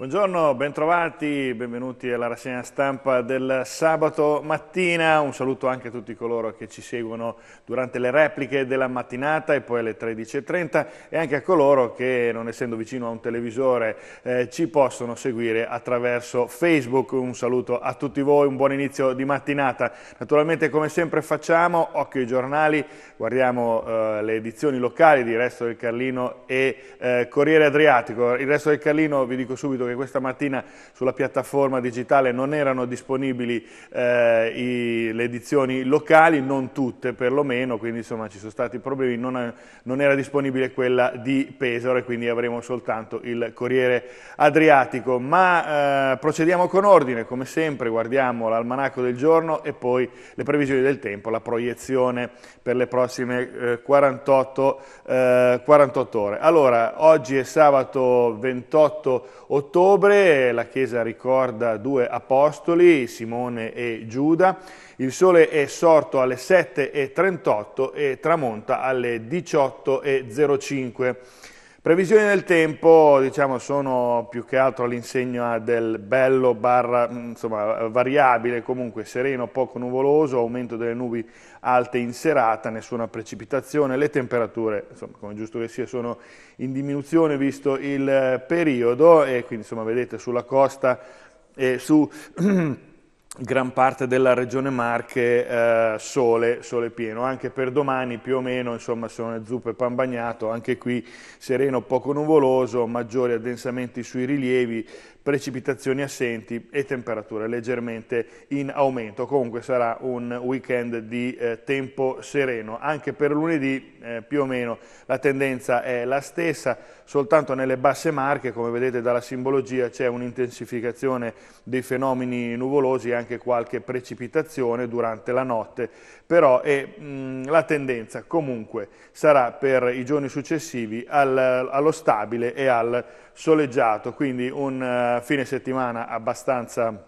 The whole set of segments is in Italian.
Buongiorno, bentrovati, benvenuti alla rassegna stampa del sabato mattina, un saluto anche a tutti coloro che ci seguono durante le repliche della mattinata e poi alle 13.30 e anche a coloro che non essendo vicino a un televisore eh, ci possono seguire attraverso Facebook, un saluto a tutti voi, un buon inizio di mattinata. Naturalmente come sempre facciamo, occhio ai giornali, guardiamo eh, le edizioni locali di Resto del Carlino e eh, Corriere Adriatico, il Resto del Carlino vi dico subito che che questa mattina sulla piattaforma digitale non erano disponibili eh, i, le edizioni locali, non tutte perlomeno, quindi insomma ci sono stati problemi, non, non era disponibile quella di Pesaro e quindi avremo soltanto il Corriere Adriatico. Ma eh, procediamo con ordine, come sempre guardiamo l'almanacco del giorno e poi le previsioni del tempo, la proiezione per le prossime eh, 48, 48 eh, ore. Allora, oggi è sabato 28 ottobre, ottobre la Chiesa ricorda due apostoli, Simone e Giuda. Il sole è sorto alle 7.38 e tramonta alle 18.05. Previsioni del tempo diciamo, sono più che altro all'insegna eh, del bello barra mm, insomma, variabile, comunque sereno, poco nuvoloso, aumento delle nubi alte in serata, nessuna precipitazione, le temperature, insomma, come giusto che sia, sono in diminuzione visto il eh, periodo e quindi insomma, vedete sulla costa e su... gran parte della regione Marche eh, sole, sole pieno, anche per domani più o meno insomma sono zuppe pan bagnato, anche qui sereno poco nuvoloso, maggiori addensamenti sui rilievi, precipitazioni assenti e temperature leggermente in aumento, comunque sarà un weekend di eh, tempo sereno, anche per lunedì eh, più o meno la tendenza è la stessa, soltanto nelle basse marche come vedete dalla simbologia c'è un'intensificazione dei fenomeni nuvolosi anche anche qualche precipitazione durante la notte, però è, mh, mm, la tendenza comunque sarà per i giorni successivi al, allo stabile e al soleggiato, quindi un uh, fine settimana abbastanza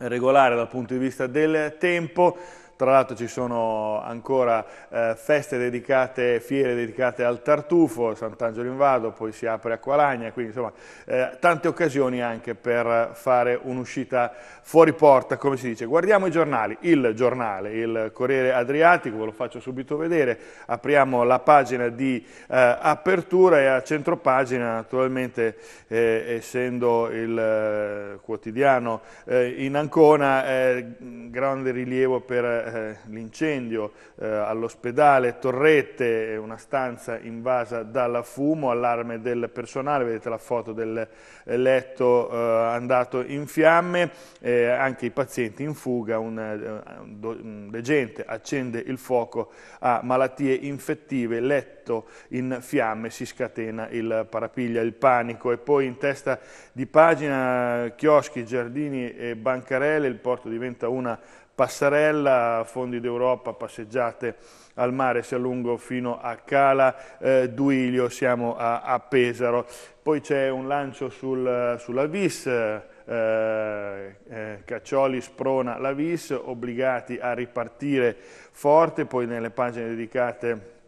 regolare dal punto di vista del tempo, tra l'altro ci sono ancora eh, feste dedicate, fiere dedicate al tartufo, Sant'Angelo in Vado, poi si apre a Qualagna, quindi insomma eh, tante occasioni anche per fare un'uscita fuori porta, come si dice. Guardiamo i giornali, il giornale, il Corriere Adriatico, ve lo faccio subito vedere, apriamo la pagina di eh, apertura e a centropagina naturalmente eh, essendo il eh, quotidiano eh, in Ancona grande rilievo per eh, l'incendio eh, all'ospedale Torrette, eh, una stanza invasa dal fumo, allarme del personale, vedete la foto del letto eh, andato in fiamme, eh, anche i pazienti in fuga, un, un degente accende il fuoco a malattie infettive, letto in fiamme, si scatena il parapiglia, il panico e poi in testa di pagina chioschi, giardini e bancarelle, il porto diventa una Passarella, Fondi d'Europa, passeggiate al mare, si allungo fino a Cala, eh, Duilio, siamo a, a Pesaro. Poi c'è un lancio sul, sulla Vis, eh, eh, Caccioli sprona la Vis, obbligati a ripartire forte, poi nelle pagine dedicate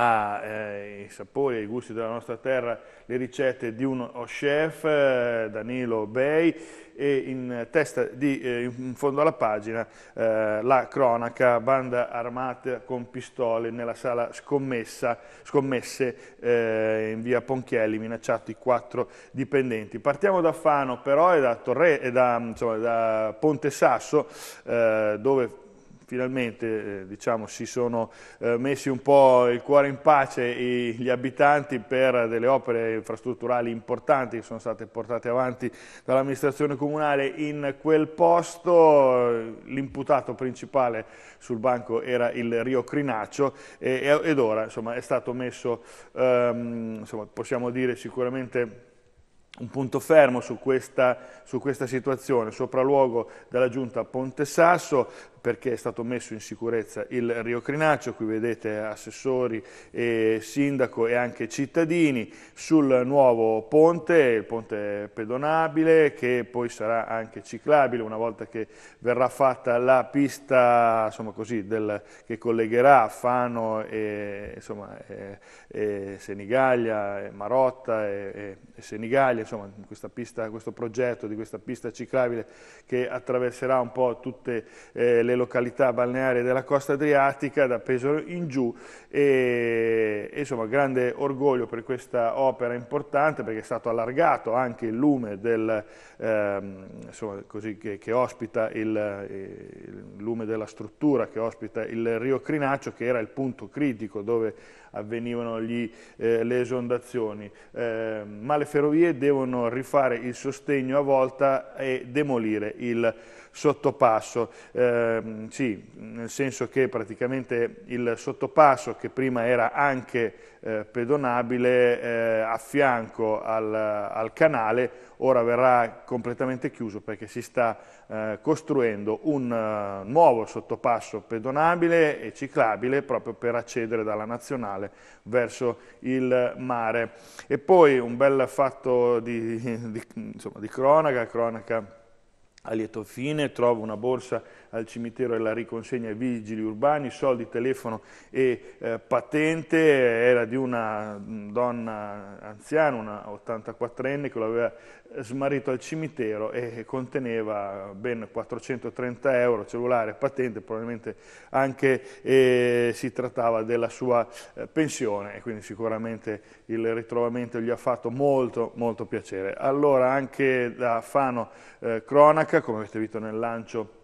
ha eh, sapori e i gusti della nostra terra le ricette di un chef, eh, Danilo Bei, e in testa di, eh, in fondo alla pagina eh, la cronaca, banda armata con pistole nella sala scommessa, scommesse eh, in via Ponchielli, minacciati quattro dipendenti. Partiamo da Fano però e da, Torre, e da, insomma, da Ponte Sasso, dove finalmente eh, diciamo, si sono eh, messi un po' il cuore in pace i, gli abitanti per delle opere infrastrutturali importanti che sono state portate avanti dall'amministrazione comunale in quel posto, l'imputato principale sul banco era il Rio Crinaccio e, ed ora insomma, è stato messo, ehm, insomma, possiamo dire sicuramente un punto fermo su questa, su questa situazione, sopralluogo della giunta Ponte Sasso, perché è stato messo in sicurezza il Rio Crinaccio, qui vedete assessori, e sindaco e anche cittadini, sul nuovo ponte, il ponte pedonabile che poi sarà anche ciclabile una volta che verrà fatta la pista così, del, che collegherà Fano e, insomma, e, e Senigallia, Marotta e, Senigallia, insomma, pista, questo progetto di questa pista ciclabile che attraverserà un po' tutte eh, le le località balneari della costa adriatica da Pesaro in giù e, insomma grande orgoglio per questa opera importante perché è stato allargato anche il lume del, ehm, insomma, così, che, che, ospita il, il lume della struttura che ospita il Rio Crinaccio che era il punto critico dove avvenivano gli, eh, le esondazioni, eh, ma le ferrovie devono rifare il sostegno a volta e demolire il sottopasso, eh, sì, nel senso che praticamente il sottopasso che prima era anche eh, pedonabile eh, a fianco al, al, canale, ora verrà completamente chiuso perché si sta eh, costruendo un uh, nuovo sottopasso pedonabile e ciclabile proprio per accedere dalla nazionale verso il mare. E poi un bel fatto di, di, insomma, di cronaca, cronaca a lieto fine, trovo una borsa al cimitero e la riconsegna ai vigili urbani, soldi, telefono e eh, patente, era di una mm, donna anziana, una 84enne che lo aveva smarrito al cimitero e conteneva ben 430 euro, cellulare, patente, probabilmente anche eh, si trattava della sua eh, pensione e quindi sicuramente il ritrovamento gli ha fatto molto molto piacere. Allora anche da Fano eh, Cronaca, come avete visto nel lancio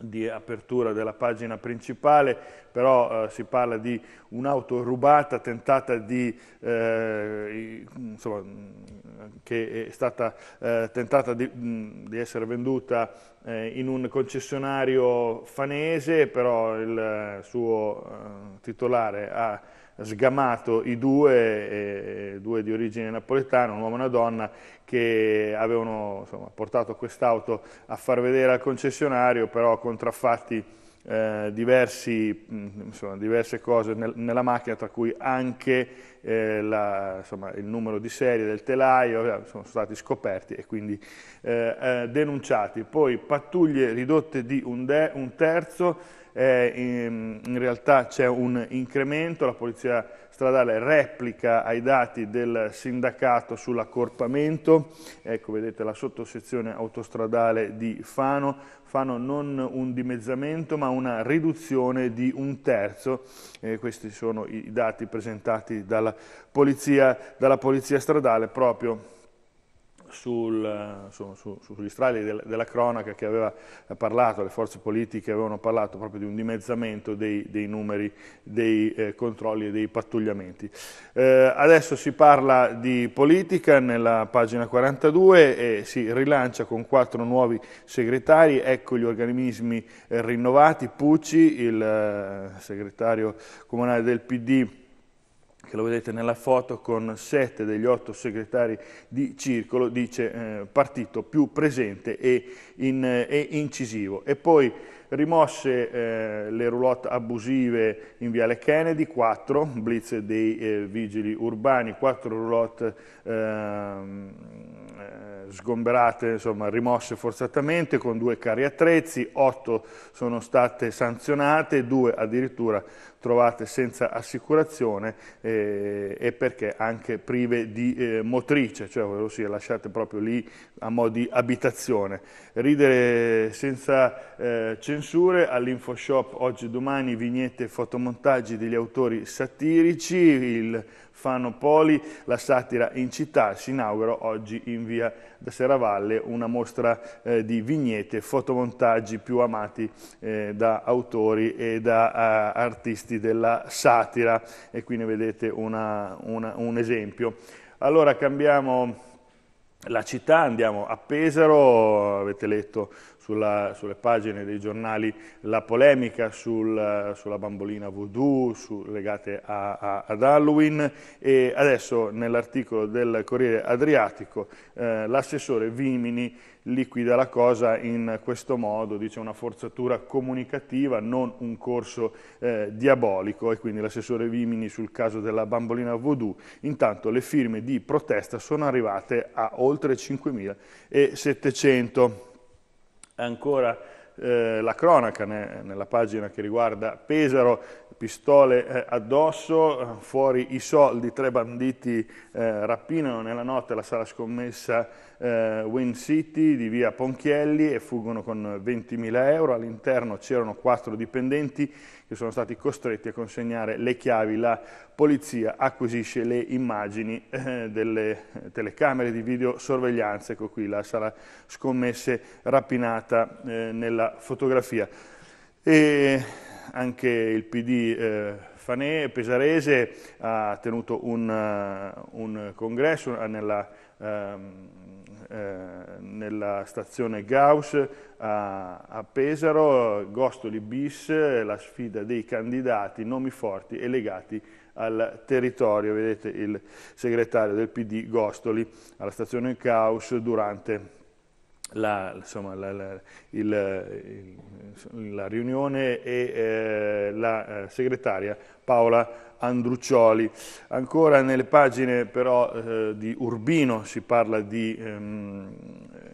di apertura della pagina principale, però eh, si parla di un'auto rubata, tentata di, eh, insomma, che è stata eh, tentata di, di, essere venduta eh, in un concessionario fanese, però il eh, suo eh, titolare ha sgamato i due, eh, due di origine napoletana, un uomo e una donna, che avevano insomma, portato quest'auto a far vedere al concessionario, però contraffatti eh, diversi, mm, insomma, diverse cose nel, nella macchina, tra cui anche eh, la, insomma, il numero di serie del telaio, eh, sono stati scoperti e quindi eh, eh, denunciati. Poi pattuglie ridotte di un, de, un terzo, eh, in, in realtà c'è un incremento, la polizia stradale replica ai dati del sindacato sull'accorpamento, ecco vedete la sottosezione autostradale di Fano, Fano non un dimezzamento ma una riduzione di un terzo, eh, questi sono i dati presentati dalla polizia, dalla polizia stradale proprio sul, su, su, sugli strali del, della cronaca che aveva parlato, le forze politiche avevano parlato proprio di un dimezzamento dei, dei numeri, dei eh, controlli e dei pattugliamenti. Eh, adesso si parla di politica nella pagina 42 e si rilancia con quattro nuovi segretari, ecco gli organismi eh, rinnovati, Pucci, il eh, segretario comunale del PD, che lo vedete nella foto con sette degli otto segretari di circolo, dice eh, partito più presente e, in, eh, e, incisivo. E poi rimosse eh, le roulotte abusive in Viale Kennedy, quattro blitz dei eh, vigili urbani, quattro roulotte ehm, eh, sgomberate, insomma, rimosse forzatamente con due cari attrezzi, otto sono state sanzionate, due addirittura trovate senza assicurazione eh, e perché anche prive di eh, motrice, cioè ossia, lasciate proprio lì a mo' di abitazione. Ridere senza eh, censure all'infoshop oggi e domani vignette e fotomontaggi degli autori satirici, il Fanno Poli, la satira in città, si inaugura oggi in via da Serravalle una mostra eh, di vignette, fotomontaggi più amati eh, da autori e da eh, artisti della satira e qui ne vedete una, una, un esempio. Allora cambiamo la città, andiamo a Pesaro, avete letto sulla, sulle pagine dei giornali la polemica sul, sulla bambolina voodoo su, legate a, a, ad Halloween e adesso nell'articolo del Corriere Adriatico eh, l'assessore Vimini liquida la cosa in questo modo, dice una forzatura comunicativa, non un corso eh, diabolico e quindi l'assessore Vimini sul caso della bambolina voodoo. Intanto le firme di protesta sono arrivate a oltre 5.700 ancora eh, la cronaca né? nella pagina che riguarda Pesaro, pistole eh, addosso, fuori i soldi, tre banditi eh, rapinano nella notte la sala scommessa eh, Wayne City di via Ponchielli e fuggono con 20.000 euro. All'interno c'erano quattro dipendenti che sono stati costretti a consegnare le chiavi. La polizia acquisisce le immagini eh, delle telecamere di videosorveglianza. Ecco qui la sala scommesse rapinata eh, nella fotografia. E anche il PD eh, Fanè Pesarese ha tenuto un, eh, un congresso eh, nella, ehm, eh, nella stazione Gauss a, a Pesaro, Gostoli bis, la sfida dei candidati, nomi forti e legati al territorio, vedete il segretario del PD Gostoli alla stazione Gauss durante la, insomma, la, la, il, il, la riunione e eh, la eh, segretaria Paola Andruccioli. Ancora nelle pagine però eh, di Urbino si parla di, ehm,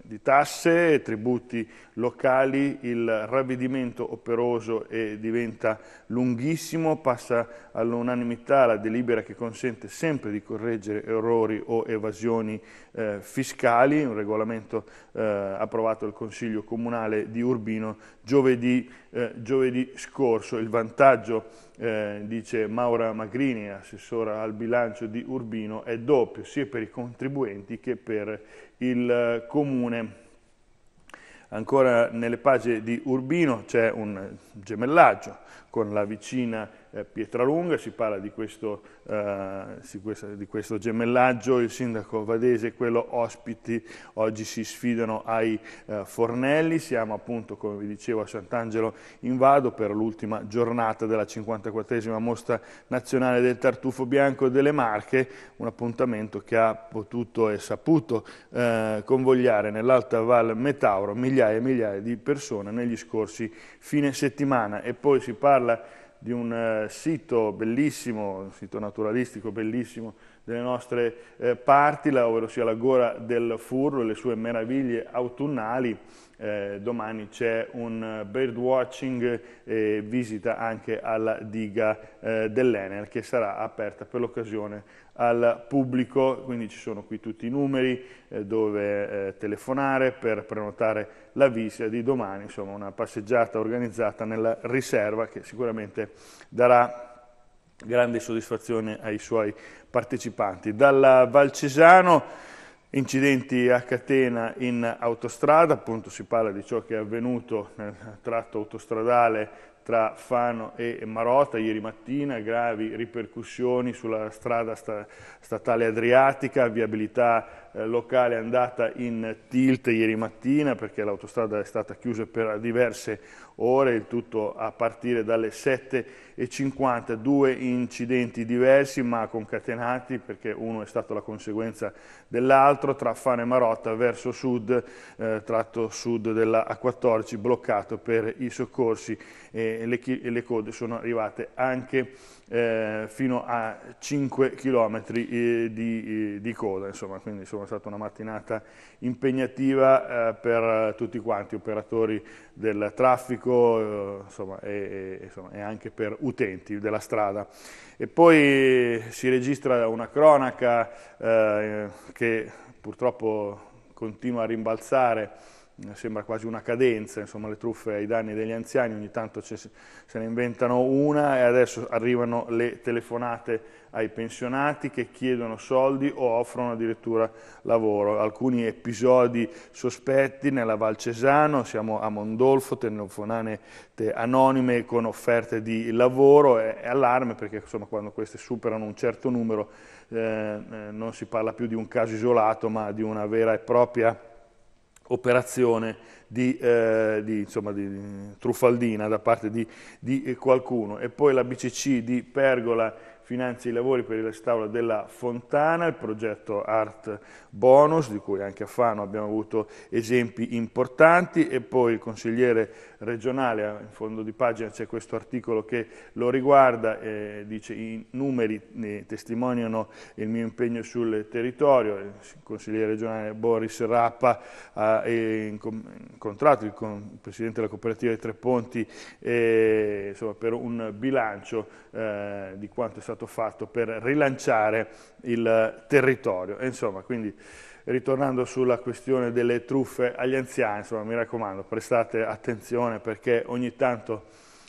di, tasse, tributi locali, il ravvedimento operoso e diventa lunghissimo, passa all'unanimità la delibera che consente sempre di correggere errori o evasioni eh, fiscali, un regolamento eh, approvato dal Consiglio Comunale di Urbino giovedì, eh, giovedì scorso. Il vantaggio eh, di, dice Maura Magrini, assessora al bilancio di Urbino, è doppio sia per i contribuenti che per il eh, comune. Ancora nelle pagine di Urbino c'è un gemellaggio, con la vicina eh, Pietralunga, si parla di questo, eh, di questo, gemellaggio, il sindaco Vadese e quello ospiti oggi si sfidano ai eh, fornelli, siamo appunto come vi dicevo a Sant'Angelo in Vado per l'ultima giornata della 54esima mostra nazionale del tartufo bianco delle Marche, un appuntamento che ha potuto e saputo eh, convogliare nell'alta Val Metauro migliaia e migliaia di persone negli scorsi fine settimana e poi si parla parla di un eh, sito bellissimo, un sito naturalistico bellissimo, delle nostre eh, parti, la, ovvero sia la Gora del Furro e le sue meraviglie autunnali. Eh, domani c'è un birdwatching e visita anche alla diga eh, dell'Ener che sarà aperta per l'occasione al pubblico, quindi ci sono qui tutti i numeri eh, dove eh, telefonare per prenotare la visita di domani, insomma una passeggiata organizzata nella riserva che sicuramente darà grande soddisfazione ai suoi partecipanti. Dalla Valcesano incidenti a catena in autostrada, appunto si parla di ciò che è avvenuto nel tratto autostradale tra Fano e Marota ieri mattina, gravi ripercussioni sulla strada statale adriatica, viabilità eh, locale è andata in tilt ieri mattina perché l'autostrada è stata chiusa per diverse ore, il tutto a partire dalle 7.50, due incidenti diversi ma concatenati perché uno è stato la conseguenza dell'altro, tra Fane e Marotta verso sud, eh, tratto sud della A14 bloccato per i soccorsi e le, e le code sono arrivate anche eh, fino a 5 km eh, di, eh, di, coda, insomma, quindi insomma, è stata una mattinata impegnativa eh, per tutti quanti, operatori del traffico eh, insomma, e, e, insomma, e, anche per utenti della strada. E poi si registra una cronaca eh, che purtroppo continua a rimbalzare sembra quasi una cadenza, insomma le truffe ai danni degli anziani, ogni tanto se ne inventano una e adesso arrivano le telefonate ai pensionati che chiedono soldi o offrono addirittura lavoro. Alcuni episodi sospetti nella Val Cesano, siamo a Mondolfo, telefonate anonime con offerte di lavoro, e, è allarme perché insomma, quando queste superano un certo numero eh, eh, non si parla più di un caso isolato ma di una vera e propria operazione di, eh, di, insomma, di truffaldina da parte di, di qualcuno e poi la BCC di Pergola finanzia i lavori per il restauro della fontana, il progetto Art Bonus, di cui anche a Fano abbiamo avuto esempi importanti, e poi il consigliere regionale, ah, in fondo di pagina c'è questo articolo che lo riguarda, eh, dice i numeri ne testimoniano il mio impegno sul territorio, il consigliere regionale Boris Rappa ha eh, incontrato il, con, il, presidente della cooperativa dei Tre Ponti eh, insomma, per un bilancio eh, di quanto è stato stato fatto per rilanciare il territorio. E insomma, quindi ritornando sulla questione delle truffe agli anziani, insomma, mi raccomando, prestate attenzione perché ogni tanto,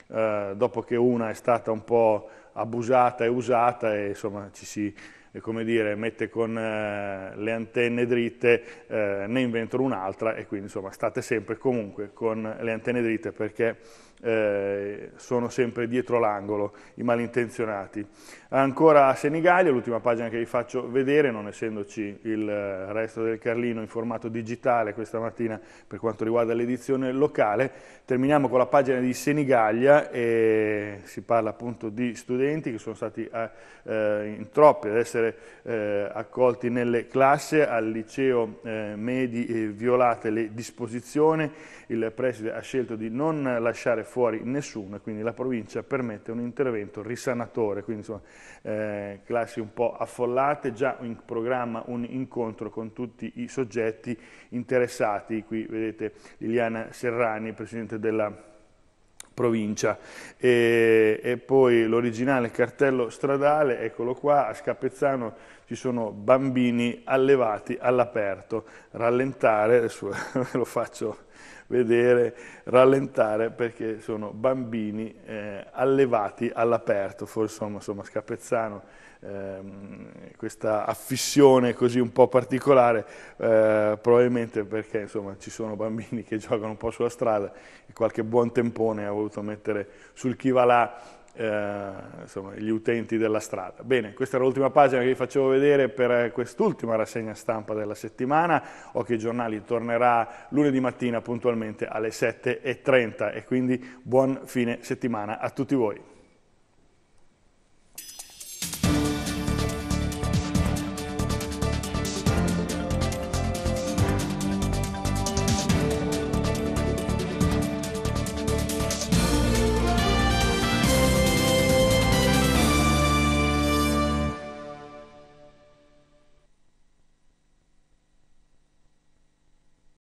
eh, dopo che una è stata un po' abusata e usata, e, insomma, ci si eh, come dire, mette con eh, le antenne dritte, eh, ne inventano un'altra e quindi insomma, state sempre comunque con le antenne dritte perché eh, sono sempre dietro l'angolo i malintenzionati. Ancora a Senigallia, l'ultima pagina che vi faccio vedere, non essendoci il eh, resto del Carlino in formato digitale questa mattina per quanto riguarda l'edizione locale, terminiamo con la pagina di Senigallia e si parla appunto di studenti che sono stati a, eh, eh, in troppi ad essere eh, accolti nelle classi al liceo Medi violate le disposizioni, il preside ha scelto di non lasciare fuori nessuno e quindi la provincia permette un intervento risanatore, quindi insomma, eh, classi un po' affollate, già in programma un incontro con tutti i soggetti interessati, qui vedete Liliana Serrani, Presidente della provincia e, e poi l'originale cartello stradale, eccolo qua, a Scapezzano ci sono bambini allevati all'aperto, rallentare, adesso ve lo faccio vedere, rallentare perché sono bambini eh, allevati all'aperto, forse insomma, insomma Scapezzano ehm, questa affissione così un po' particolare, eh, probabilmente perché insomma, ci sono bambini che giocano un po' sulla strada e qualche buon tempone ha voluto mettere sul chi va là eh, insomma, gli utenti della strada. Bene, questa era l'ultima pagina che vi facevo vedere per quest'ultima rassegna stampa della settimana. Occhio ai giornali tornerà lunedì mattina puntualmente alle 7.30 e quindi buon fine settimana a tutti voi.